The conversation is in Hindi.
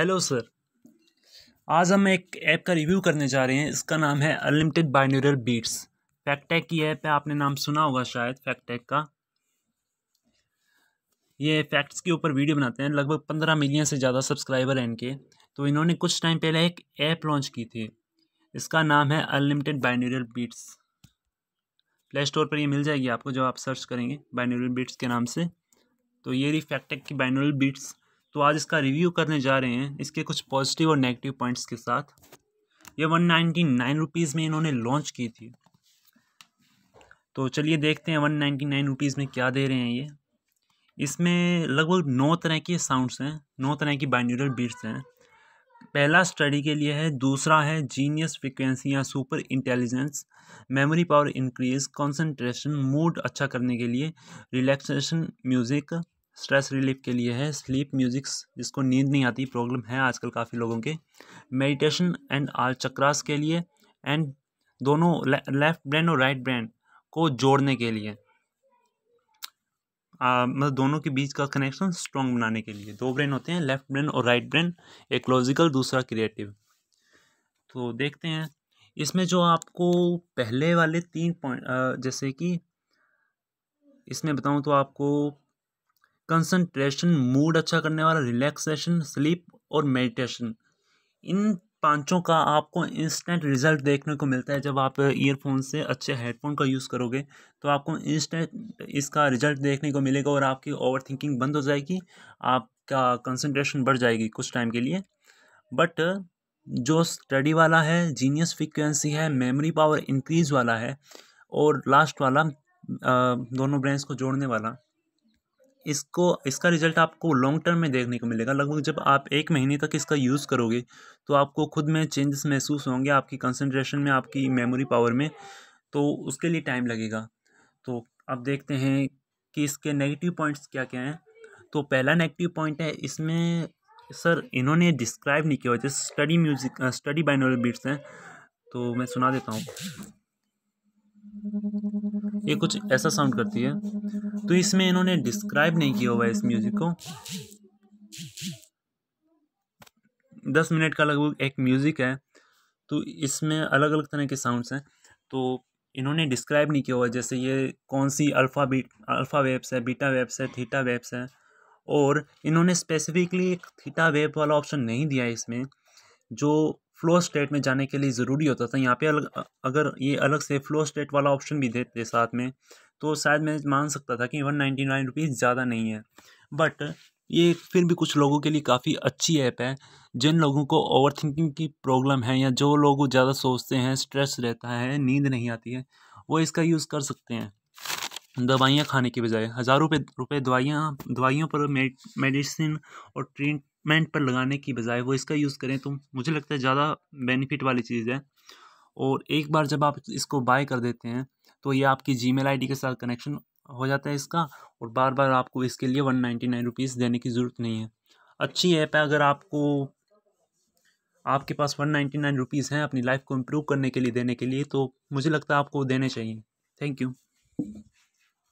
हेलो सर आज हम एक ऐप का रिव्यू करने जा रहे हैं इसका नाम है अनलिमिटेड बाइनोरियल बीट्स फैक्टेक की ऐप है आपने नाम सुना होगा शायद फैक्टेक का ये फैक्ट्स के ऊपर वीडियो बनाते हैं लगभग पंद्रह मिलियन से ज़्यादा सब्सक्राइबर हैं इनके तो इन्होंने कुछ टाइम पहले एक ऐप लॉन्च की थी इसका नाम है unlimited binaural beats play store पर ये मिल जाएगी आपको जब आप सर्च करेंगे बाइनोरियल बीट्स के नाम से तो ये रही फैक्टेक की बाइनोरियल बीट्स तो आज इसका रिव्यू करने जा रहे हैं इसके कुछ पॉजिटिव और नेगेटिव पॉइंट्स के साथ ये वन नाइन्टी नाइन रुपीज़ में इन्होंने लॉन्च की थी तो चलिए देखते हैं वन नाइन्टी नाइन रुपीज़ में क्या दे रहे हैं ये इसमें लगभग नौ तरह के साउंड्स हैं नौ तरह की बाइन्यूरल बीट्स हैं पहला स्टडी के लिए है दूसरा है जीनियस फ्रिक्वेंसी या super intelligence memory power increase concentration mood अच्छा करने के लिए रिलैक्सेशन म्यूज़िक स्ट्रेस रिलीफ के लिए है स्लीप म्यूजिक्स जिसको नींद नहीं आती प्रॉब्लम है आजकल काफ़ी लोगों के मेडिटेशन एंड आल चक्रास के लिए एंड दोनों ले, लेफ्ट ब्रेन और राइट ब्रेन को जोड़ने के लिए आ, मतलब दोनों के बीच का कनेक्शन स्ट्रॉन्ग बनाने के लिए दो ब्रेन होते हैं लेफ्ट ब्रेन और राइट ब्रेन एक लॉजिकल दूसरा क्रिएटिव तो देखते हैं इसमें जो आपको पहले वाले तीन पॉइंट जैसे कि इसमें बताऊं तो आपको कंसंट्रेशन मूड अच्छा करने वाला रिलैक्सेशन स्लीप और मेडिटेशन इन पांचों का आपको इंस्टेंट रिजल्ट देखने को मिलता है जब आप ईयरफोन से अच्छे हेडफोन का यूज़ करोगे तो आपको इंस्टेंट इसका रिजल्ट देखने को मिलेगा और आपकी ओवर थिंकिंग बंद हो जाएगी आपका कंसंट्रेशन बढ़ जाएगी कुछ टाइम के लिए बट जो स्टडी वाला है जीनियस फ्रिक्वेंसी है मेमोरी पावर इंक्रीज वाला है और लास्ट वाला दोनों ब्रेंस को जोड़ने वाला इसको इसका रिजल्ट आपको लॉन्ग टर्म में देखने को मिलेगा लगभग जब आप एक महीने तक इसका यूज़ करोगे तो आपको खुद में चेंजेस महसूस होंगे आपकी कंसनट्रेशन में आपकी मेमोरी पावर में तो उसके लिए टाइम लगेगा तो अब देखते हैं कि इसके नेगेटिव पॉइंट्स क्या क्या हैं तो पहला नेगेटिव पॉइंट है इसमें सर इन्होंने डिस्क्राइब नहीं किया जैसे study music study binaural beats हैं तो मैं सुना देता हूँ ये कुछ ऐसा साउंड करती है तो इसमें इन्होंने डिस्क्राइब नहीं किया हुआ है इस म्यूज़िक को दस मिनट का लगभग एक म्यूज़िक है तो इसमें अलग अलग तरह के साउंड्स हैं तो इन्होंने डिस्क्राइब नहीं किया हुआ जैसे ये कौन सी अल्फ़ा बीट अल्फ़ा वेब्स है बीटा वेब्स है थीटा वेब्स है और इन्होंने स्पेसिफिकली एक थीटा वेब वाला ऑप्शन नहीं दिया है इसमें जो फ्लो स्टेट में जाने के लिए ज़रूरी होता था यहाँ पे अलग अगर ये अलग से फ्लो स्टेट वाला ऑप्शन भी देते साथ में तो शायद मैं मान सकता था कि वन नाइन्टी नाइन रुपीज़ ज़्यादा नहीं है बट ये फिर भी कुछ लोगों के लिए काफ़ी अच्छी ऐप है जिन लोगों को ओवर थिंकिंग की प्रॉब्लम है या जो लोग ज़्यादा सोचते हैं स्ट्रेस रहता है नींद नहीं आती है वो इसका यूज़ कर सकते हैं दवाइयाँ खाने के बजाय हज़ारों रुपये दवाइयाँ दवाइयों पर मेडिसिन और ट्रीट मेंट पर लगाने की बजाय वो इसका यूज़ करें तो मुझे लगता है ज़्यादा बेनिफिट वाली चीज़ है और एक बार जब आप इसको बाय कर देते हैं तो ये आपकी जी मेल के साथ कनेक्शन हो जाता है इसका और बार बार आपको इसके लिए वन नाइन्टी नाइन रुपीज़ देने की ज़रूरत नहीं है अच्छी ऐप है अगर आपको आपके पास वन नाइन्टी नाइन रुपीज़ हैं अपनी लाइफ को इम्प्रूव करने के लिए देने के लिए तो मुझे लगता है आपको देने चाहिए थैंक यू